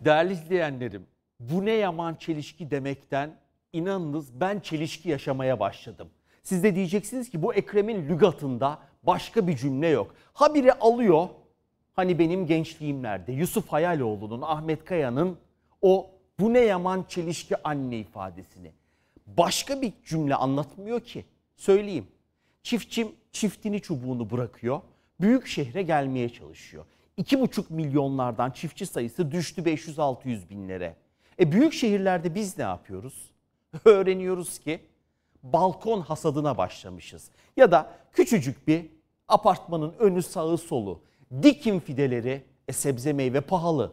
Değerli izleyenlerim, bu ne yaman çelişki demekten inanınız ben çelişki yaşamaya başladım. Siz de diyeceksiniz ki bu Ekrem'in lügatında başka bir cümle yok. Habire alıyor hani benim gençliğimlerde Yusuf Hayaloğlu'nun, Ahmet Kaya'nın o bu ne yaman çelişki anne ifadesini. Başka bir cümle anlatmıyor ki. Söyleyeyim. Çiftçim çiftini çubuğunu bırakıyor. Büyük şehre gelmeye çalışıyor. 2,5 milyonlardan çiftçi sayısı düştü 500-600 binlere. E büyük şehirlerde biz ne yapıyoruz? Öğreniyoruz ki balkon hasadına başlamışız. Ya da küçücük bir apartmanın önü sağı solu. Dikim fideleri, e sebze meyve pahalı.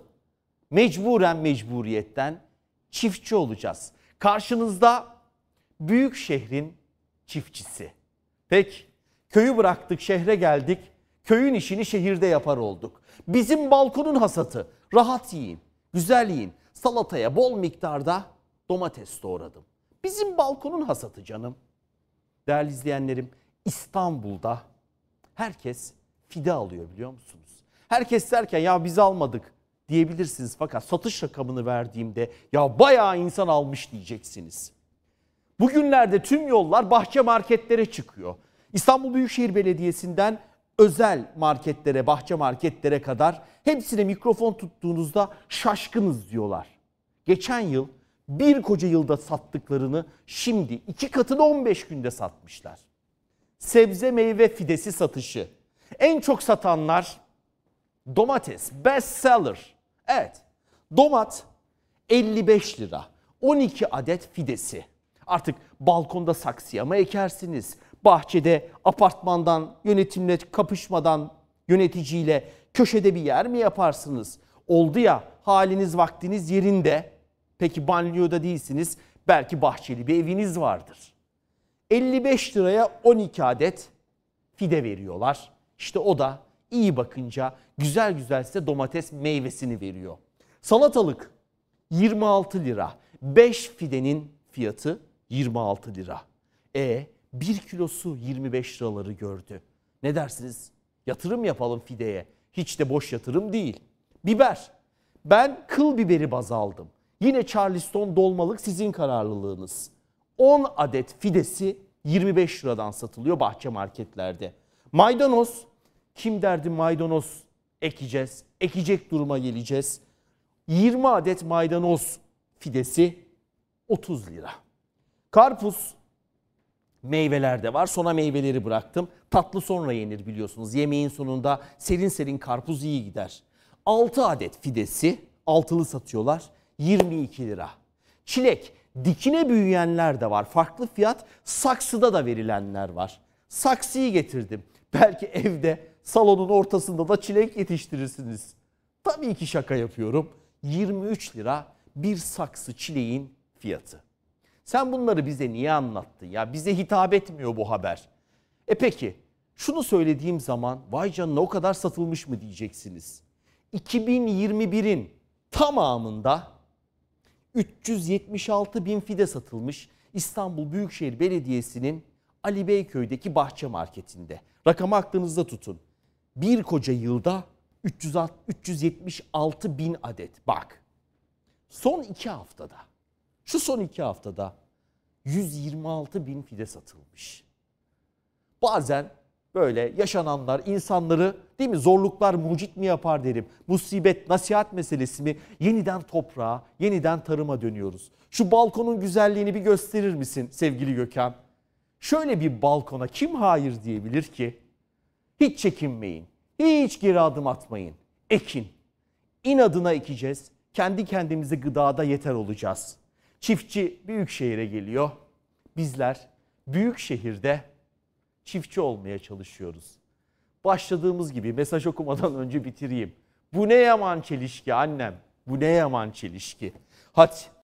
Mecburen mecburiyetten çiftçi olacağız. Karşınızda büyük şehrin çiftçisi. Pek köyü bıraktık şehre geldik Köyün işini şehirde yapar olduk. Bizim balkonun hasatı. Rahat yiyin, güzel yiyin. Salataya bol miktarda domates doğradım. Bizim balkonun hasatı canım. Değerli izleyenlerim İstanbul'da herkes fide alıyor biliyor musunuz? Herkes derken ya biz almadık diyebilirsiniz fakat satış rakamını verdiğimde ya bayağı insan almış diyeceksiniz. Bugünlerde tüm yollar bahçe marketlere çıkıyor. İstanbul Büyükşehir Belediyesi'nden özel marketlere, bahçe marketlere kadar hepsine mikrofon tuttuğunuzda şaşkınız diyorlar. Geçen yıl bir koca yılda sattıklarını şimdi iki katını 15 günde satmışlar. Sebze meyve fidesi satışı. En çok satanlar domates, best seller. Evet, domat 55 lira. 12 adet fidesi. Artık balkonda saksıya mı ekersiniz? bahçede, apartmandan, yönetimle kapışmadan, yöneticiyle köşede bir yer mi yaparsınız? Oldu ya haliniz vaktiniz yerinde. Peki banliyoda değilsiniz. Belki bahçeli bir eviniz vardır. 55 liraya 12 adet fide veriyorlar. İşte o da iyi bakınca güzel güzel size domates meyvesini veriyor. Salatalık 26 lira. 5 fidenin fiyatı 26 lira. E 1 kilosu 25 liraları gördü. Ne dersiniz? Yatırım yapalım fideye. Hiç de boş yatırım değil. Biber. Ben kıl biberi baz aldım. Yine Charleston dolmalık sizin kararlılığınız. 10 adet fidesi 25 liradan satılıyor bahçe marketlerde. Maydanoz. Kim derdi maydanoz ekeceğiz. Ekecek duruma geleceğiz. 20 adet maydanoz fidesi 30 lira. Karpuz meyveler de var. Sona meyveleri bıraktım. Tatlı sonra yenir biliyorsunuz. Yemeğin sonunda serin serin karpuz iyi gider. 6 adet fidesi altılı satıyorlar. 22 lira. Çilek dikine büyüyenler de var. Farklı fiyat saksıda da verilenler var. Saksıyı getirdim. Belki evde salonun ortasında da çilek yetiştirirsiniz. Tabii ki şaka yapıyorum. 23 lira bir saksı çileğin fiyatı. Sen bunları bize niye anlattın ya? Bize hitap etmiyor bu haber. E peki şunu söylediğim zaman vay canına o kadar satılmış mı diyeceksiniz. 2021'in tamamında 376 bin fide satılmış İstanbul Büyükşehir Belediyesi'nin Ali Beyköy'deki bahçe marketinde. Rakamı aklınızda tutun. Bir koca yılda 376 bin adet. Bak son iki haftada şu son iki haftada 126 bin fide satılmış. Bazen böyle yaşananlar insanları değil mi zorluklar mucit mi yapar derim. Musibet, nasihat meselesi mi? Yeniden toprağa, yeniden tarıma dönüyoruz. Şu balkonun güzelliğini bir gösterir misin sevgili Gökhan? Şöyle bir balkona kim hayır diyebilir ki? Hiç çekinmeyin, hiç geri adım atmayın. Ekin. İnadına ekeceğiz, kendi kendimizi gıdada yeter olacağız.'' Çiftçi büyük şehire geliyor. Bizler büyük şehirde çiftçi olmaya çalışıyoruz. Başladığımız gibi mesaj okumadan önce bitireyim. Bu ne yaman çelişki annem? Bu ne yaman çelişki? Hadi